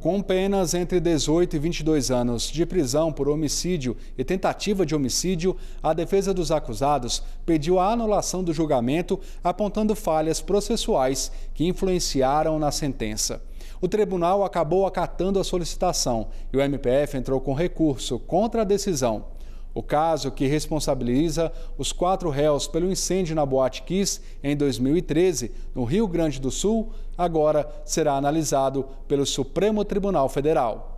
com penas entre 18 e 22 anos de prisão por homicídio e tentativa de homicídio, a defesa dos acusados pediu a anulação do julgamento, apontando falhas processuais que influenciaram na sentença. O tribunal acabou acatando a solicitação e o MPF entrou com recurso contra a decisão o caso que responsabiliza os quatro réus pelo incêndio na Boate Kiss em 2013, no Rio Grande do Sul, agora será analisado pelo Supremo Tribunal Federal.